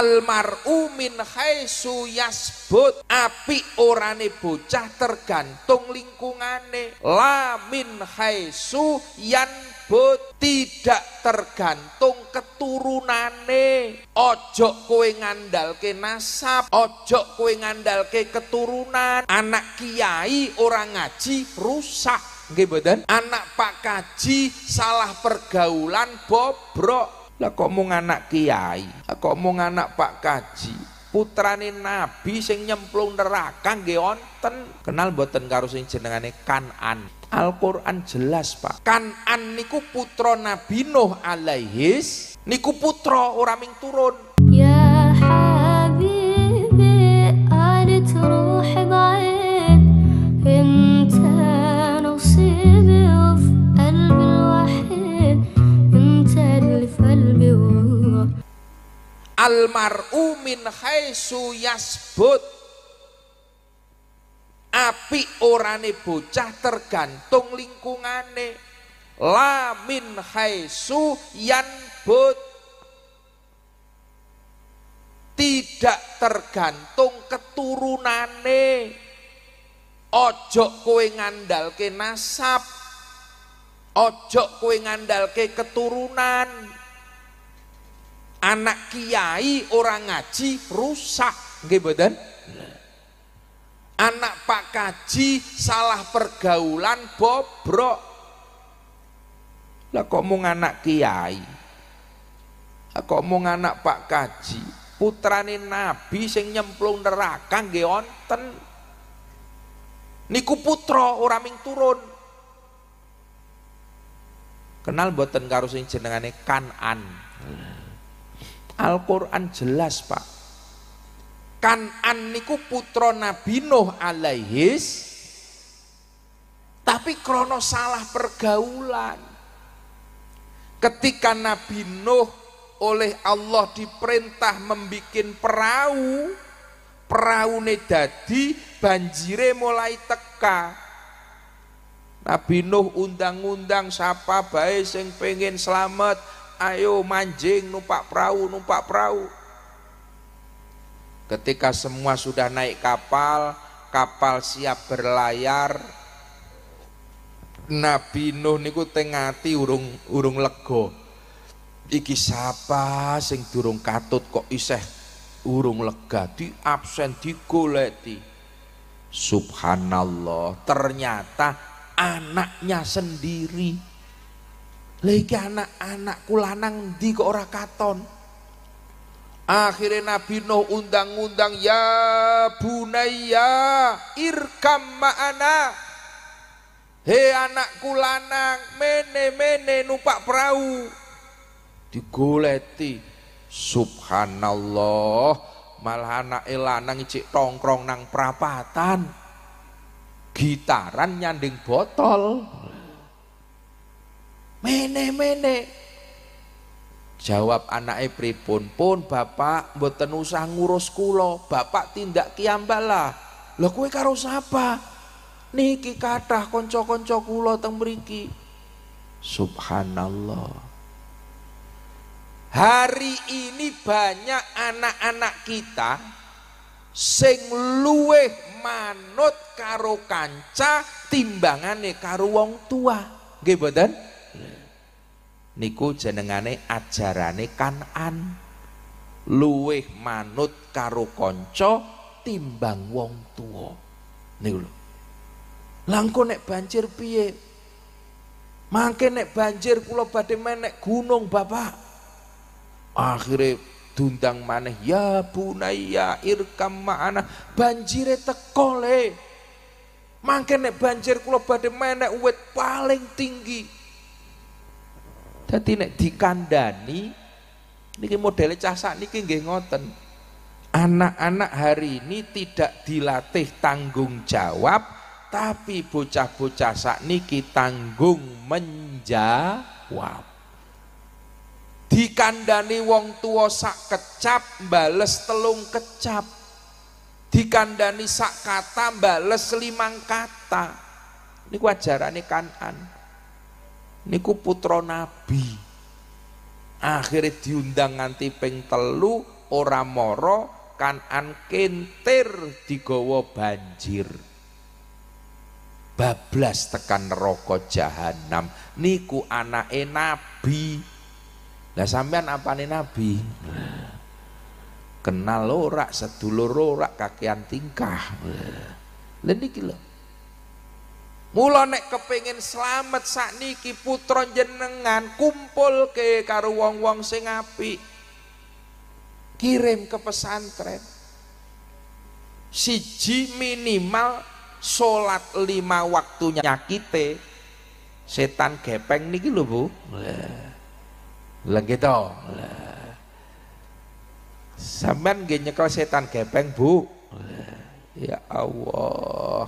almaru min haisu yasbut api orane bocah tergantung lingkungane lamin haisu yanbut tidak tergantung keturunane ojo ngandal ke nasab ojo ngandal ke keturunan anak kiai orang ngaji rusak Gimana? anak Pak Kaji salah pergaulan bobrok lah kok mau anak kiai, kok mau anak Pak Kaji, putrane Nabi sing nyemplung neraka nggih Kenal buatan karo sing jenengane Kanan. Al-Qur'an jelas, Pak. Kanan niku putra Nabi Nuh alaihis niku putra orang yang turun almaru min haisu yasbut api orane bocah tergantung lingkungane min haisu yanbut tidak tergantung keturunane ojo ngandal ke nasab ojo ngandal ke keturunan anak kiai orang ngaji rusak nggih mboten anak Pak Kaji salah pergaulan bobrok lah kok mau anak kiai lah kok mau anak Pak Kaji putrane nabi sing nyemplung neraka nggih onten niku putra ora ming turun kenal buatan karo sing jenengane Kanan Al-Qur'an jelas, Pak. kan niku putra Nabi Nuh alaihis tapi krono salah pergaulan. Ketika Nabi Nuh oleh Allah diperintah membuat perahu, perahu dadi banjire mulai teka. Nabi Nuh undang-undang siapa baik yang pengen selamat ayo mancing numpak perahu numpak perahu ketika semua sudah naik kapal kapal siap berlayar Nabi Nuh niku tengati urung urung lego iki siapa sing durung katut kok iseh urung lega di absen di goleti. subhanallah ternyata anaknya sendiri lagi iki anak-anakku lanang ndi kok katon? Akhirnya Nabi Nuh undang-undang ya bunaya irkam ma'ana. He anakku lanang mene-mene numpak perahu. Digoleti. Subhanallah, malah anak elanang cek tongkrong nang perapatan Gitaran nyanding botol mene mene jawab anaknya pripun pun bapak mboten usah ngurus kulo bapak tindak kiambalah Lo kue karo siapa niki kathah konco-konco kulo teng beriki subhanallah hari ini banyak anak-anak kita sing luweh manut karo kanca timbangane karo wong tua nggih niku jenengane ajarane kanan luweh manut karo konco timbang wong tua niku lho langko nek banjir piye mangke nek banjir kula badhe menek gunung bapak akhirnya dundang maneh ya bunaya irkam ma'ana banjire teko le mangke nek banjir kula badhe menek uwit paling tinggi jadi nek dikandani niki modele cah niki nggih ngoten. Anak-anak hari ini tidak dilatih tanggung jawab, tapi bocah-bocah sak niki tanggung menjawab. Dikandani wong tua sak kecap bales telung kecap. Dikandani sak kata bales limang kata. Ini ajarane kanan niku putra nabi akhirnya diundang nganti ping telu ora moro kan kanan kentir digawa banjir bablas tekan rokok jahanam niku anake nabi lah sampean nih nabi kenal ora sedulur ora kakean tingkah lha niki lho Mula nek selamat slamet sakniki putra jenengan ke karo wong-wong sing apik. Kirim ke pesantren. Siji minimal salat lima waktunya nyakite. Setan gepeng niki lho, Bu. Lah gitu. Sampean nggih nyekel setan gepeng, Bu. Ya Allah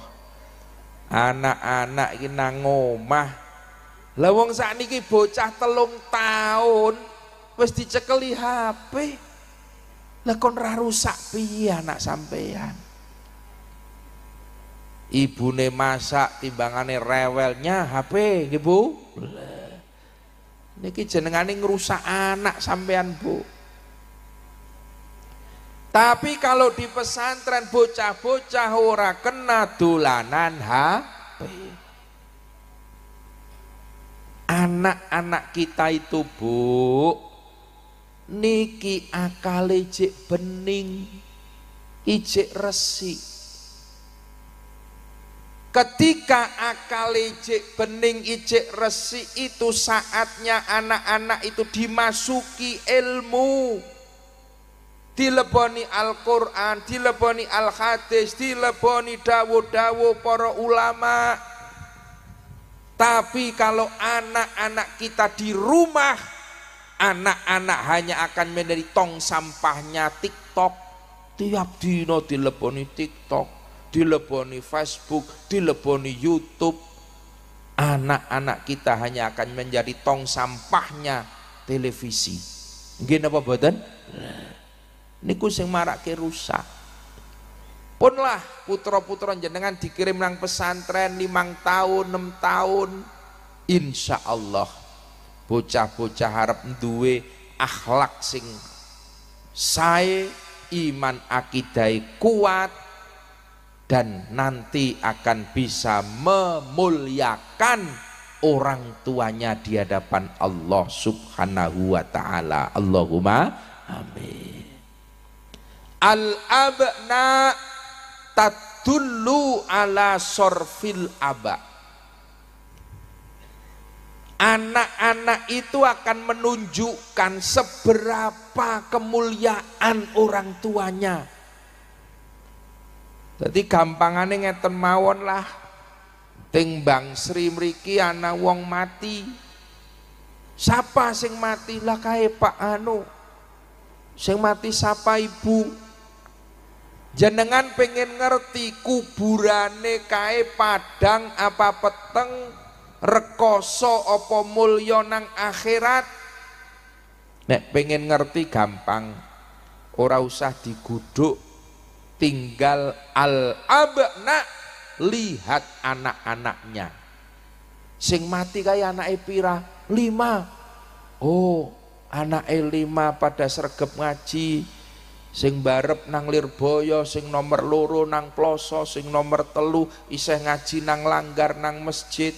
anak-anak ini nang omah saat ini bocah telung tahun wis dicekeli HP lekon rarusak ra rusak piye anak sampean ibune masak timbangane rewelnya HP nggih Bu niki jenengane ngerusak anak sampean Bu tapi kalau di pesantren bocah-bocah ora kena dolanan HP. Anak-anak kita itu, Bu, niki akale jek bening, ijek resi. Ketika akal ijek bening ijek resi itu saatnya anak-anak itu dimasuki ilmu dileboni Al-Qur'an, dileboni Al-Hadis, dileboni dawo-dawo para ulama. Tapi kalau anak-anak kita di rumah, anak-anak hanya akan menjadi tong sampahnya TikTok. Tiap dino dileboni TikTok, dileboni Facebook, dileboni YouTube. Anak-anak kita hanya akan menjadi tong sampahnya televisi. Gini apa badan? niku sing marake rusak punlah putra-putra jenengan dikirim nang pesantren limang tahun enam tahun insya Allah bocah-bocah harap duwe akhlak sing saya iman akidai kuat dan nanti akan bisa memuliakan orang tuanya di hadapan Allah Subhanahu wa taala. Allahumma amin al abna tadullu ala sorfil aba anak-anak itu akan menunjukkan seberapa kemuliaan orang tuanya jadi gampangannya ngeten mawon lah timbang Sri mriki anak wong mati siapa sing mati lah kaya Pak Anu sing mati siapa ibu Jenengan pengen ngerti kuburane kae padang apa peteng rekoso apa mulya nang akhirat nek pengen ngerti gampang ora usah diguduk tinggal al abna lihat anak-anaknya sing mati kaya anak pira lima oh E lima pada sergap ngaji sing barep nang Lirboyo, sing nomor loro nang Ploso, sing nomor telu iseh ngaji nang langgar nang masjid.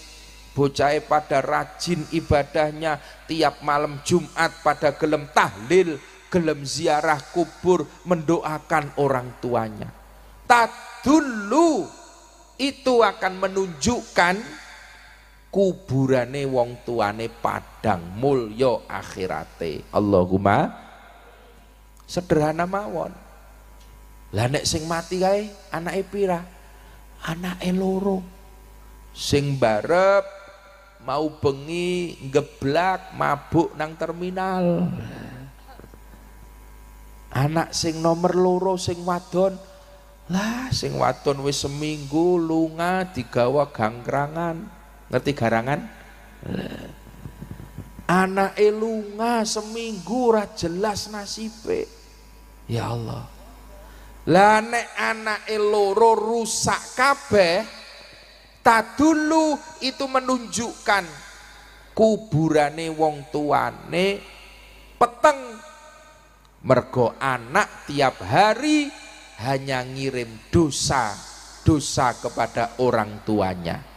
bocahe pada rajin ibadahnya tiap malam Jumat pada gelem tahlil, gelem ziarah kubur, mendoakan orang tuanya. Tadulu itu akan menunjukkan kuburane wong tuane padang mulyo akhirate. Allahumma Sederhana mawon. Lah nek sing mati kae anake pira? Anake loro. Sing barep mau bengi geblak mabuk nang terminal. Anak sing nomor loro sing wadon lah sing wadon wis seminggu lunga digawa gangkrangan ngerti garangan lah anak elunga seminggu ora jelas nasibe ya Allah lah nek anak eloro rusak kabeh dulu itu menunjukkan kuburane wong tuane peteng mergo anak tiap hari hanya ngirim dosa dosa kepada orang tuanya